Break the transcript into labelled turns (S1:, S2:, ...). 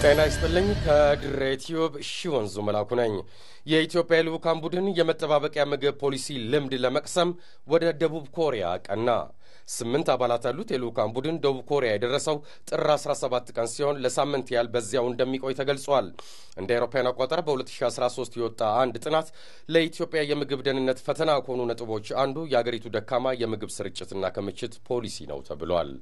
S1: ጤና ይስጥልኝ። ከድሬ ቲዩብ ሺ ወንዙ መላኩ ነኝ። የኢትዮጵያ የልዑካን ቡድን የመጠባበቂያ ምግብ ፖሊሲ ልምድ ለመቅሰም ወደ ደቡብ ኮሪያ ቀና። ስምንት አባላት ያሉት የልዑካን ቡድን ደቡብ ኮሪያ የደረሰው ጥር 17 ቀን ሲሆን ለሳምንት ያህል በዚያው እንደሚቆይ ተገልጿል። እንደ አውሮፓውያን አቆጣጠር በ2013 የወጣ አንድ ጥናት ለኢትዮጵያ የምግብ ደህንነት ፈተና ከሆኑ ነጥቦች አንዱ የአገሪቱ ደካማ የምግብ ስርጭትና ክምችት ፖሊሲ ነው ተብሏል።